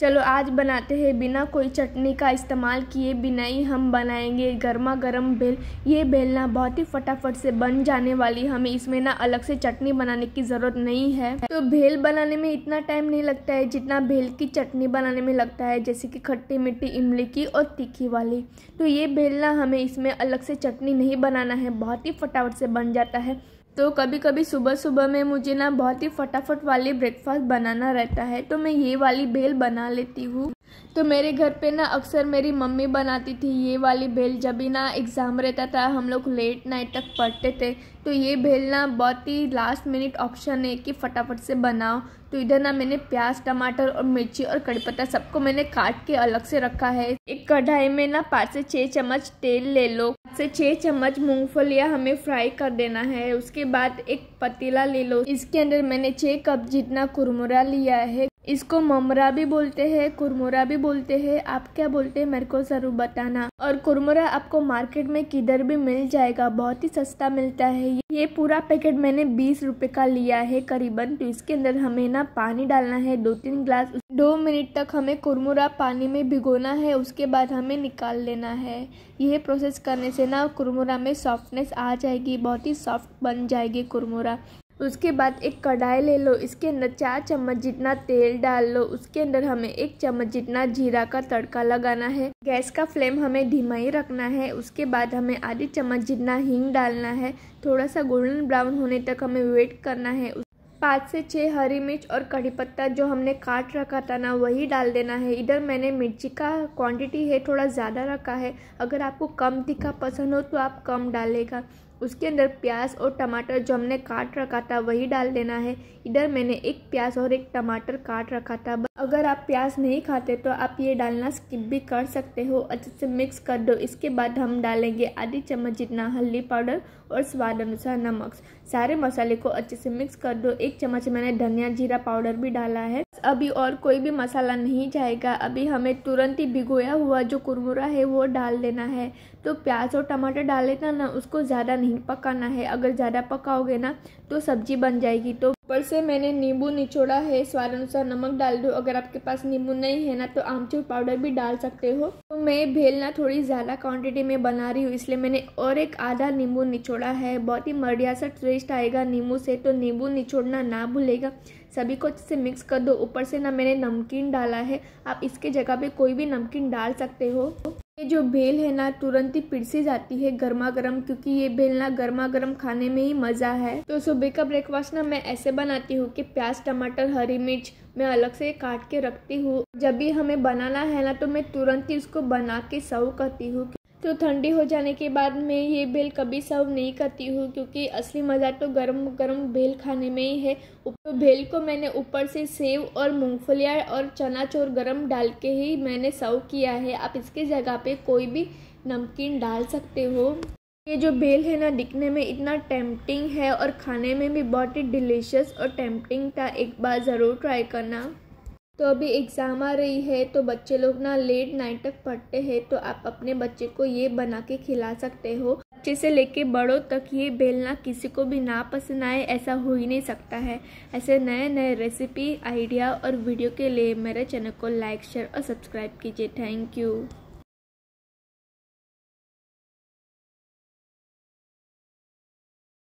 चलो आज बनाते हैं बिना कोई चटनी का इस्तेमाल किए बिना ही हम बनाएंगे गर्मा गर्म बेल ये बेलना बहुत ही फटाफट से बन जाने वाली हमें इसमें ना अलग से चटनी बनाने की ज़रूरत नहीं है तो भेल बनाने में इतना टाइम नहीं लगता है जितना भेल की चटनी बनाने में लगता है जैसे कि खट्टी मिट्टी इमली की और तीखी वाली तो ये बेलना हमें इसमें अलग से चटनी नहीं बनाना है बहुत ही फटाफट से बन जाता है तो कभी कभी सुबह सुबह में मुझे ना बहुत ही फटाफट वाली ब्रेकफास्ट बनाना रहता है तो मैं ये वाली भेल बना लेती हूँ तो मेरे घर पे ना अक्सर मेरी मम्मी बनाती थी ये वाली भेल जब भी ना एग्ज़ाम रहता था हम लोग लेट नाइट तक पढ़ते थे तो ये भेल ना बहुत ही लास्ट मिनट ऑप्शन है कि फटाफट से बनाओ तो इधर ना मैंने प्याज टमाटर और मिर्ची और कड़ी पत्ता सबको मैंने काट के अलग से रखा है एक कढ़ाई में ना पाँच से छह चम्मच तेल ले लो पाँच से छह चम्मच मूंगफलिया हमें फ्राई कर देना है उसके बाद एक पतीला ले लो इसके अंदर मैंने छह कप जितना कुरमुरा लिया है इसको ममरा भी बोलते हैं कुरमुरा भी बोलते हैं आप क्या बोलते हैं मेरे को ज़रूर बताना और कुरमुरा आपको मार्केट में किधर भी मिल जाएगा बहुत ही सस्ता मिलता है ये पूरा पैकेट मैंने बीस रुपये का लिया है करीबन तो इसके अंदर हमें ना पानी डालना है दो तीन ग्लास दो मिनट तक हमें कुरमुरा पानी में भिगोना है उसके बाद हमें निकाल लेना है यह प्रोसेस करने से ना कुरमुरा में सॉफ्टनेस आ जाएगी बहुत ही सॉफ्ट बन जाएगी कुरमुरा उसके बाद एक कढ़ाई ले लो इसके अंदर चार चम्मच जितना तेल डाल लो उसके अंदर हमें एक चम्मच जितना जीरा का तड़का लगाना है गैस का फ्लेम हमें धीमा ही रखना है उसके बाद हमें आधी चम्मच जितना हींग डालना है थोड़ा सा गोल्डन ब्राउन होने तक हमें वेट करना है पाँच से छः हरी मिर्च और कड़ी पत्ता जो हमने काट रखा था ना वही डाल देना है इधर मैंने मिर्ची का क्वांटिटी है थोड़ा ज़्यादा रखा है अगर आपको कम तीखा पसंद हो तो आप कम डालेगा उसके अंदर प्याज और टमाटर जो हमने काट रखा था वही डाल देना है इधर मैंने एक प्याज और एक टमाटर काट रखा था अगर आप प्याज नहीं खाते तो आप ये डालना स्किप भी कर सकते हो अच्छे से मिक्स कर दो इसके बाद हम डालेंगे आधी चम्मच जितना हल्दी पाउडर और स्वाद अनुसार नमक सारे मसाले को अच्छे से मिक्स कर दो एक चम्मच मैंने धनिया जीरा पाउडर भी डाला है अभी और कोई भी मसाला नहीं जाएगा अभी हमें तुरंत ही भिगोया हुआ जो कुरमुरा है वो डाल देना है तो प्याज और टमाटर डाल लेना ना उसको ज़्यादा नहीं पकाना है अगर ज़्यादा पकाओगे ना तो सब्जी बन जाएगी तो ऊपर से मैंने नींबू निचोड़ा है स्वाद अनुसार नमक डाल दो अगर आपके पास नींबू नहीं है ना तो आमचूर पाउडर भी डाल सकते हो तो मैं भेलना थोड़ी ज़्यादा क्वांटिटी में बना रही हूँ इसलिए मैंने और एक आधा नींबू निचोड़ा है बहुत ही मरिया सा टेस्ट आएगा नींबू से तो नींबू निचोड़ना ना भूलेगा सभी को अच्छे से मिक्स कर दो ऊपर से ना मैंने नमकीन डाला है आप इसके जगह पर कोई भी नमकीन डाल सकते हो ये जो भेल है ना तुरंत ही पिरसी जाती है गर्मा गर्म क्योंकि ये भेल ना गर्मा गर्म खाने में ही मज़ा है तो सुबह का ब्रेकफास्ट ना मैं ऐसे बनाती हूँ कि प्याज टमाटर हरी मिर्च मैं अलग से काट के रखती हूँ जब भी हमें बनाना है ना तो मैं तुरंत ही उसको बना के सर्व करती हूँ तो ठंडी हो जाने के बाद मैं ये बेल कभी सर्व नहीं करती हूँ क्योंकि असली मज़ा तो गर्म गर्म बेल खाने में ही है तो बेल को मैंने ऊपर से सेव और मूँगफलियाँ और चना चोर गरम डाल के ही मैंने सर्व किया है आप इसके जगह पे कोई भी नमकीन डाल सकते हो ये जो बेल है ना दिखने में इतना टेम्पटिंग है और खाने में भी बहुत ही डिलीशियस और टेम्पटिंग था एक बार ज़रूर ट्राई करना तो अभी एग्ज़ाम आ रही है तो बच्चे लोग ना लेट नाइट तक पढ़ते हैं तो आप अपने बच्चे को ये बना के खिला सकते हो बच्चे से लेके बड़ों तक ये बेलना किसी को भी ना पसंद आए ऐसा हो ही नहीं सकता है ऐसे नए नए रेसिपी आइडिया और वीडियो के लिए मेरे चैनल को लाइक शेयर और सब्सक्राइब कीजिए थैंक यू